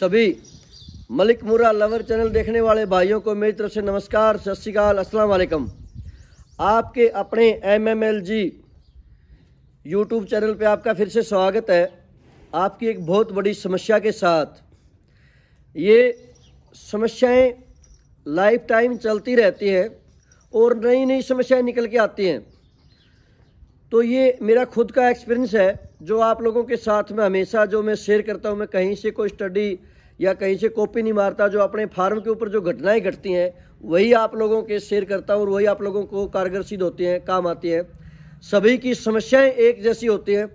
सभी मलिक मुरा lover channel देखने वाले भाइयों को मेरी तरफ से नमस्कार सत श्रीकाल असलम आपके अपने M M L G YouTube channel पे आपका फिर से स्वागत है आपकी एक बहुत बड़ी समस्या के साथ ये समस्याएं लाइफ टाइम चलती रहती हैं और नई नई समस्याएं निकल के आती हैं तो ये मेरा खुद का एक्सपीरियंस है जो आप लोगों के साथ में हमेशा जो मैं शेयर करता हूँ मैं कहीं से कोई स्टडी या कहीं से कॉपी नहीं मारता जो अपने फार्म के ऊपर जो घटनाएं घटती हैं वही आप लोगों के शेयर करता हूँ और वही आप लोगों को कारगर सिद्ध होती हैं काम आती हैं सभी की समस्याएं एक जैसी होती हैं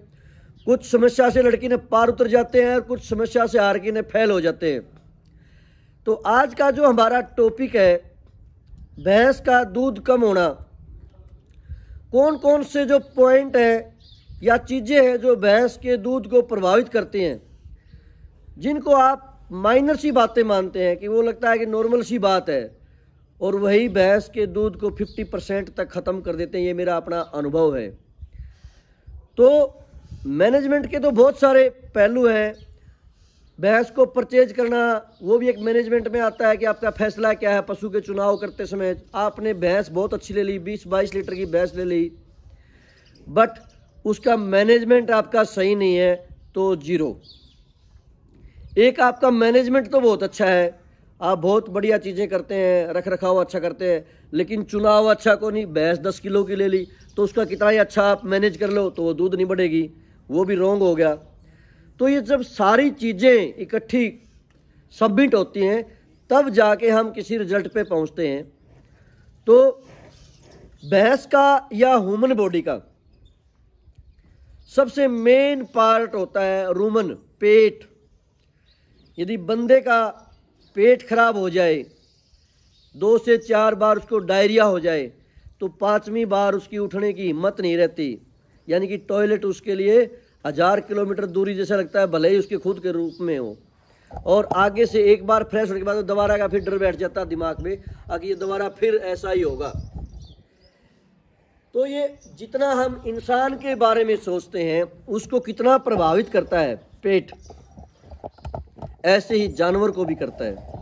कुछ समस्या से लड़की ने पार उतर जाते हैं और कुछ समस्या से हार के ने फैल हो जाते हैं तो आज का जो हमारा टॉपिक है भैंस का दूध कम होना कौन कौन से जो पॉइंट है या चीज़ें हैं जो भैंस के दूध को प्रभावित करती हैं जिनको आप माइनर सी बातें मानते हैं कि वो लगता है कि नॉर्मल सी बात है और वही भैंस के दूध को 50 परसेंट तक ख़त्म कर देते हैं ये मेरा अपना अनुभव है तो मैनेजमेंट के तो बहुत सारे पहलू हैं भैंस को परचेज करना वो भी एक मैनेजमेंट में आता है कि आपका फैसला क्या है पशु के चुनाव करते समय आपने भैंस बहुत अच्छी ले ली बीस बाईस लीटर की भैंस ले ली बट उसका मैनेजमेंट आपका सही नहीं है तो जीरो एक आपका मैनेजमेंट तो बहुत अच्छा है आप बहुत बढ़िया चीज़ें करते हैं रख रखाव अच्छा करते हैं लेकिन चुनाव अच्छा को नहीं भैंस दस किलो की ले ली तो उसका कितना ही अच्छा आप मैनेज कर लो तो वो दूध नहीं बढ़ेगी वो भी रोंग हो गया तो ये जब सारी चीज़ें इकट्ठी सबमिट होती हैं तब जाके हम किसी रिजल्ट पे पहुंचते हैं तो भैंस का या ह्यूमन बॉडी का सबसे मेन पार्ट होता है रूमन पेट यदि बंदे का पेट खराब हो जाए दो से चार बार उसको डायरिया हो जाए तो पाँचवीं बार उसकी उठने की हिम्मत नहीं रहती यानी कि टॉयलेट उसके लिए हजार किलोमीटर दूरी जैसा लगता है भले ही उसके खुद के रूप में हो और आगे से एक बार फ्रेश होने के बाद दोबारा का फिर डर बैठ जाता दिमाग में आगे ये दोबारा फिर ऐसा ही होगा तो ये जितना हम इंसान के बारे में सोचते हैं उसको कितना प्रभावित करता है पेट ऐसे ही जानवर को भी करता है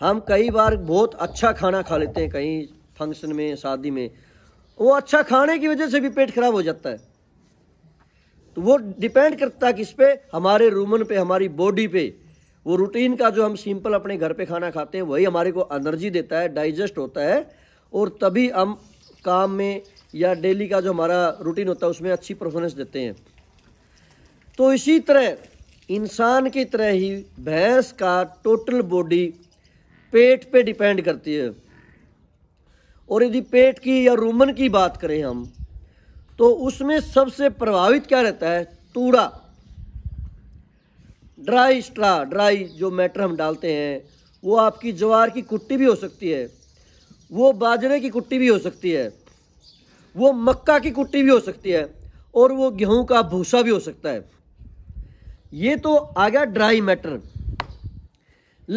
हम कई बार बहुत अच्छा खाना खा लेते हैं कहीं फंक्शन में शादी में वो अच्छा खाने की वजह से भी पेट खराब हो जाता है तो वो डिपेंड करता है किस पे हमारे रूमन पे हमारी बॉडी पे वो रूटीन का जो हम सिंपल अपने घर पे खाना खाते हैं वही हमारे को एनर्जी देता है डाइजेस्ट होता है और तभी हम काम में या डेली का जो हमारा रूटीन होता है उसमें अच्छी परफॉर्मेंस देते हैं तो इसी तरह इंसान की तरह ही भैंस का टोटल बॉडी पेट पे डिपेंड करती है और यदि पेट की या रूमन की बात करें हम तो उसमें सबसे प्रभावित क्या रहता है तूड़ा ड्राई स्ट्रा ड्राई जो मैटर हम डालते हैं वो आपकी ज्वार की कुट्टी भी हो सकती है वो बाजरे की कुट्टी भी हो सकती है वो मक्का की कुट्टी भी हो सकती है और वो गेहूं का भूसा भी हो सकता है ये तो आ गया ड्राई मैटर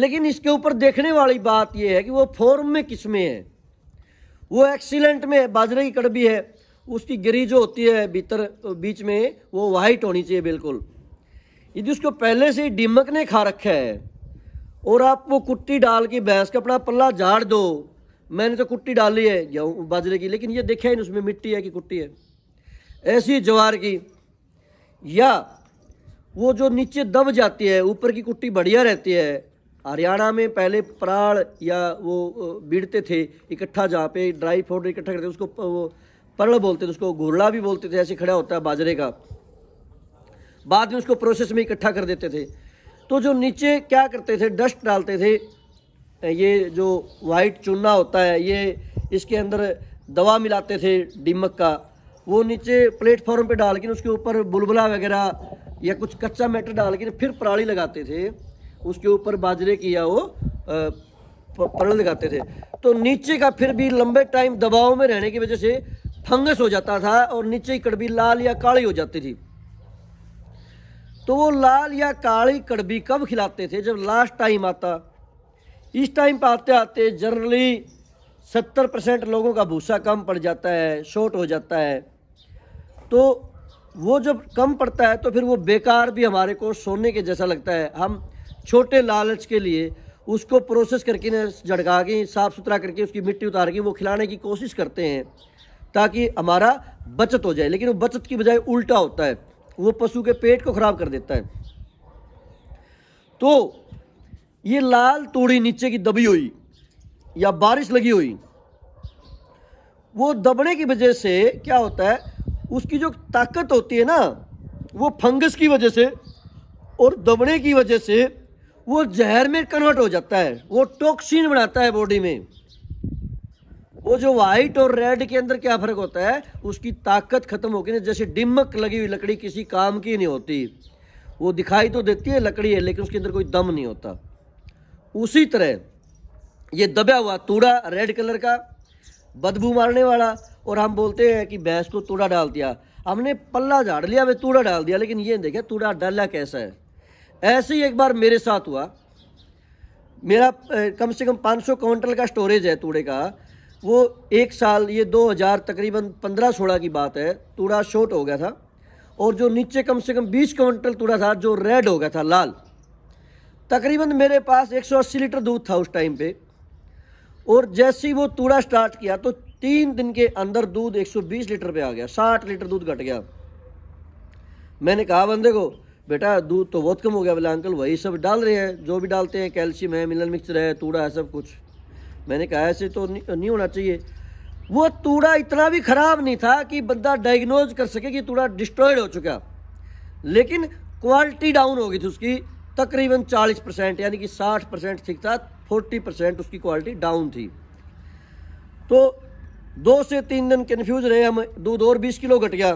लेकिन इसके ऊपर देखने वाली बात यह है कि वो फॉर्म में किस में है वो एक्सीलेंट में है बाजरे की कड़बी है उसकी गिरी जो होती है भीतर बीच में वो वाइट होनी चाहिए बिल्कुल यदि उसको पहले से ही डिमक ने खा रखा है और आप वो कुट्टी डाल के भैंस का अपना पल्ला झाड़ दो मैंने तो कुट्टी डाली है गेहूँ बाजरे की लेकिन ये देखा ही नहीं उसमें मिट्टी है कि कुट्टी है ऐसी ज्वार की या वो जो नीचे दब जाती है ऊपर की कुट्टी बढ़िया रहती है हरियाणा में पहले पराड़ या वो बीड़ते थे इकट्ठा जहाँ पे ड्राई फ्रूट इकट्ठा करते उसको वो परल बोलते थे उसको घोरड़ा भी बोलते थे ऐसे खड़ा होता है बाजरे का बाद में उसको प्रोसेस में इकट्ठा कर देते थे तो जो नीचे क्या करते थे डस्ट डालते थे ये जो वाइट चूना होता है ये इसके अंदर दवा मिलाते थे डिमक का वो नीचे प्लेटफॉर्म पे डाल के उसके ऊपर बुलबुला वगैरह या कुछ कच्चा मैटर डाल के फिर पराली लगाते थे उसके ऊपर बाजरे की या वो परल लगाते थे तो नीचे का फिर भी लंबे टाइम दबाव में रहने की वजह से फंगस हो जाता था और नीचे की कड़बी लाल या काली हो जाती थी तो वो लाल या काली कड़बी कब खिलाते थे जब लास्ट टाइम आता इस टाइम पर आते आते जनरली सत्तर परसेंट लोगों का भूसा कम पड़ जाता है शॉर्ट हो जाता है तो वो जब कम पड़ता है तो फिर वो बेकार भी हमारे को सोने के जैसा लगता है हम छोटे लालच के लिए उसको प्रोसेस करके ना झड़का के साफ़ सुथरा करके उसकी मिट्टी उतार के वो खिलाने की कोशिश करते हैं ताकि हमारा बचत हो जाए लेकिन वो बचत की बजाय उल्टा होता है वो पशु के पेट को ख़राब कर देता है तो ये लाल तोड़ी नीचे की दबी हुई या बारिश लगी हुई वो दबने की वजह से क्या होता है उसकी जो ताकत होती है ना वो फंगस की वजह से और दबने की वजह से वो जहर में कन्वर्ट हो जाता है वो टॉक्सिन बनाता है बॉडी में वो जो वाइट और रेड के अंदर क्या फ़र्क होता है उसकी ताकत ख़त्म हो गई ना जैसे डिमक लगी हुई लकड़ी किसी काम की नहीं होती वो दिखाई तो देती है लकड़ी है लेकिन उसके अंदर कोई दम नहीं होता उसी तरह ये दबा हुआ तूड़ा रेड कलर का बदबू मारने वाला और हम बोलते हैं कि भैंस को तूड़ा डाल दिया हमने पल्ला झाड़ लिया वे तूड़ा डाल दिया लेकिन ये देखा तूड़ा डाला कैसा है ऐसे ही एक बार मेरे साथ हुआ मेरा कम से कम 500 क्विंटल का स्टोरेज है तूड़े का वो एक साल ये 2000 तकरीबन 15 सोलह की बात है तूड़ा शॉर्ट हो गया था और जो नीचे कम से कम 20 क्विंटल तूड़ा था जो रेड हो गया था लाल तकरीबन मेरे पास 180 लीटर दूध था उस टाइम पे और जैसे ही वो तूड़ा स्टार्ट किया तो तीन दिन के अंदर दूध 120 लीटर पे आ गया 60 लीटर दूध घट गया मैंने कहा बंदे को बेटा दूध तो बहुत कम हो गया बोला अंकल वही सब डाल रहे हैं जो भी डालते हैं कैल्शियम है मिनरल मिक्सर है तूड़ा है सब कुछ मैंने कहा ऐसे तो नहीं, नहीं होना चाहिए वो तूड़ा इतना भी ख़राब नहीं था कि बंदा डायग्नोज कर सके कि तूड़ा डिस्ट्रॉयड हो चुका लेकिन क्वालिटी डाउन हो गई थी उसकी तकरीबन 40 परसेंट यानी कि 60 परसेंट ठीक था 40 परसेंट उसकी क्वालिटी डाउन थी तो दो से तीन दिन कन्फ्यूज रहे हम दूध और 20 किलो घट गया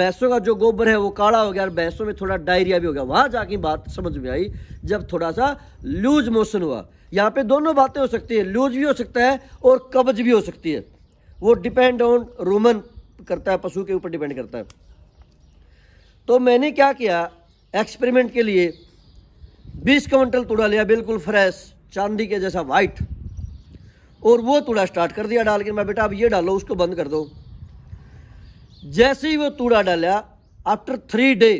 भैंसों का जो गोबर है वो काला हो गया और भैंसों में थोड़ा डायरिया भी हो गया वहाँ जाके बात समझ में आई जब थोड़ा सा लूज मोशन हुआ यहाँ पे दोनों बातें हो सकती है लूज भी हो सकता है और कब्ज भी हो सकती है वो डिपेंड ऑन रोमन करता है पशु के ऊपर डिपेंड करता है तो मैंने क्या किया एक्सपेरिमेंट के लिए 20 क्विंटल तुड़ा लिया बिल्कुल फ्रेश चांदी के जैसा वाइट और वो तुड़ा स्टार्ट कर दिया डाल के मैं बेटा अब ये डालो उसको बंद कर दो जैसे ही वो तुड़ा डाला आफ्टर थ्री डे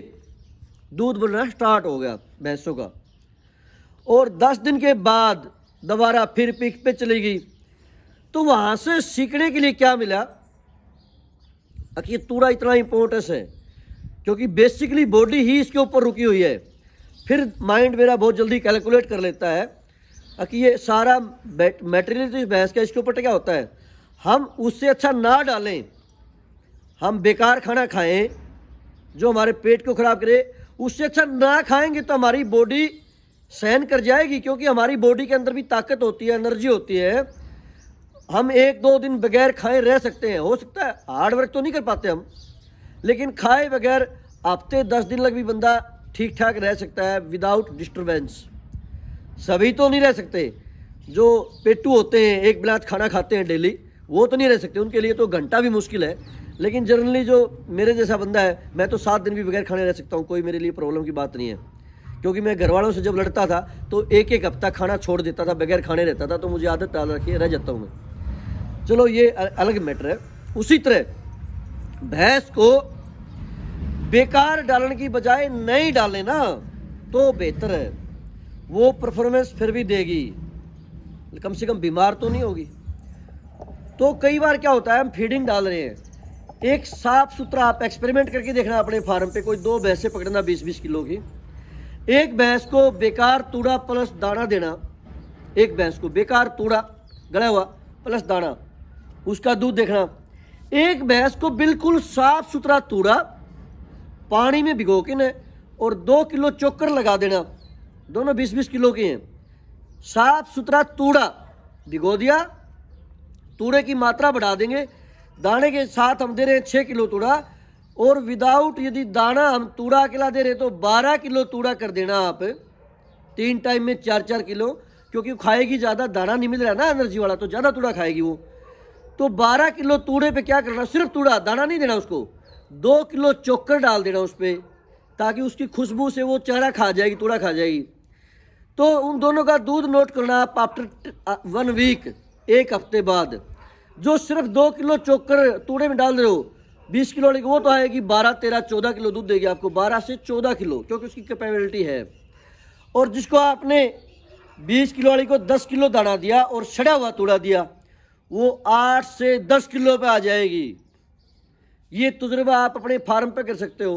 दूध बनना स्टार्ट हो गया भैंसों का और दस दिन के बाद दोबारा फिर पीक पे चली गई तो वहाँ से सीखने के लिए क्या मिला कि तूरा इतना इम्पोर्टेंस है क्योंकि बेसिकली बॉडी ही इसके ऊपर रुकी हुई है फिर माइंड मेरा बहुत जल्दी कैलकुलेट कर लेता है कि ये सारा मेटेरियल जो भैंस का इसके ऊपर क्या होता है हम उससे अच्छा ना डालें हम बेकार खाना खाएं जो हमारे पेट को ख़राब करे उससे अच्छा ना खाएंगे तो हमारी बॉडी सहन कर जाएगी क्योंकि हमारी बॉडी के अंदर भी ताकत होती है एनर्जी होती है हम एक दो दिन बगैर खाए रह सकते हैं हो सकता है हार्ड वर्क तो नहीं कर पाते हम लेकिन खाए बगैर हफ्ते दस दिन लग भी बंदा ठीक ठाक रह सकता है विदाउट डिस्टर्बेंस सभी तो नहीं रह सकते जो पेटू होते हैं एक बिलात खाना खाते हैं डेली वो तो नहीं रह सकते उनके लिए तो घंटा भी मुश्किल है लेकिन जनरली जो मेरे जैसा बंदा है मैं तो सात दिन भी बगैर खाने रह सकता हूँ कोई मेरे लिए प्रॉब्लम की बात नहीं है क्योंकि मैं घर वालों से जब लड़ता था तो एक एक हफ्ता खाना छोड़ देता था बगैर खाने रहता था तो मुझे आदत डाल रखी रह जाता हूँ मैं चलो ये अलग मैटर है उसी तरह भैंस को बेकार डालने की बजाय नहीं डाले ना तो बेहतर है वो परफॉर्मेंस फिर भी देगी कम से कम बीमार तो नहीं होगी तो कई बार क्या होता है हम फीडिंग डाल रहे हैं एक साफ सुथरा आप एक्सपेरिमेंट करके देखना अपने फार्म पे कोई दो भैंसे पकड़ना बीस बीस किलो की एक भैंस को बेकार तूड़ा प्लस दाना देना एक भैंस को बेकार तूड़ा गड़ा हुआ प्लस दाना उसका दूध देखना एक भैंस को बिल्कुल साफ सुथरा तूड़ा पानी में भिगो के न और दो किलो चोकर लगा देना दोनों बीस बीस किलो के हैं साफ सुथरा तूड़ा भिगो दिया तूड़े की मात्रा बढ़ा देंगे दाने के साथ हम दे रहे हैं छः किलो तूड़ा और विदाउट यदि दाना हम तूड़ा अकेला दे रहे तो 12 किलो तूड़ा कर देना आप तीन टाइम में चार चार किलो क्योंकि खाएगी ज़्यादा दाना नहीं मिल रहा ना एनर्जी वाला तो ज़्यादा तूड़ा खाएगी वो तो 12 किलो तूड़े पे क्या करना सिर्फ तूड़ा दाना नहीं देना उसको दो किलो चोकर डाल देना उस पर ताकि उसकी खुशबू से वो चारा खा जाएगी तूड़ा खा जाएगी तो उन दोनों का दूध नोट करना आप आफ्टर वन वीक एक हफ्ते बाद जो सिर्फ दो किलो चोकर तूड़े में डाल रहे हो बीस किलो वाली वो तो आएगी बारह तेरह चौदह किलो दूध देगी आपको बारह से चौदह किलो क्योंकि उसकी कैपेबिलिटी है और जिसको आपने बीस किलो वाली को दस किलो दाना दिया और सड़ा हुआ तोड़ा दिया वो आठ से दस किलो पे आ जाएगी ये तजुर्बा आप अपने फार्म पे कर सकते हो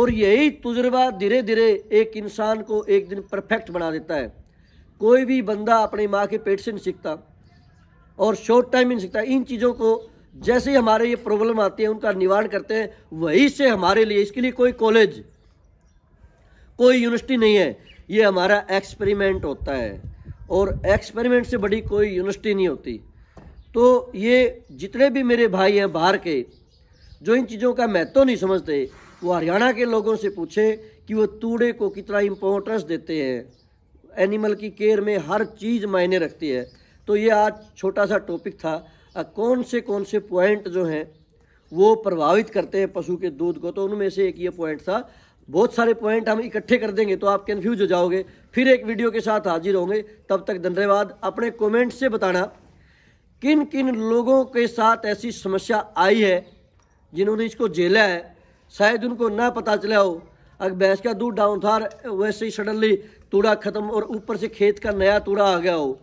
और यही तजुर्बा धीरे धीरे एक इंसान को एक दिन परफेक्ट बना देता है कोई भी बंदा अपनी माँ के पेट से नहीं सीखता और शॉर्ट टाइम में नहीं सीखता इन चीज़ों को जैसे ही हमारे ये प्रॉब्लम आती है उनका निवारण करते हैं वही से हमारे लिए इसके लिए कोई कॉलेज कोई यूनिवर्सिटी नहीं है ये हमारा एक्सपेरिमेंट होता है और एक्सपेरिमेंट से बड़ी कोई यूनिवर्सिटी नहीं होती तो ये जितने भी मेरे भाई हैं बाहर के जो इन चीज़ों का महत्व नहीं समझते वो हरियाणा के लोगों से पूछे कि वो तूड़े को कितना इम्पोर्टेंस देते हैं एनिमल की केयर में हर चीज़ मायने रखती है तो ये आज छोटा सा टॉपिक था कौन से कौन से पॉइंट जो हैं वो प्रभावित करते हैं पशु के दूध को तो उनमें से एक ये पॉइंट था बहुत सारे पॉइंट हम इकट्ठे कर देंगे तो आप कन्फ्यूज हो जाओगे फिर एक वीडियो के साथ हाजिर होंगे तब तक धन्यवाद अपने कमेंट से बताना किन किन लोगों के साथ ऐसी समस्या आई है जिन्होंने इसको झेला है शायद उनको ना पता चला हो अगर भैंस का दूध डाउन था वैसे ही सडनली तूड़ा खत्म और ऊपर से खेत का नया तूड़ा आ गया हो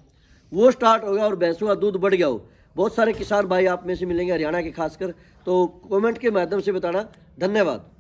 वो स्टार्ट हो गया और भैंसों का दूध बढ़ गया हो बहुत सारे किसान भाई आप में से मिलेंगे हरियाणा के खासकर तो कमेंट के माध्यम से बताना धन्यवाद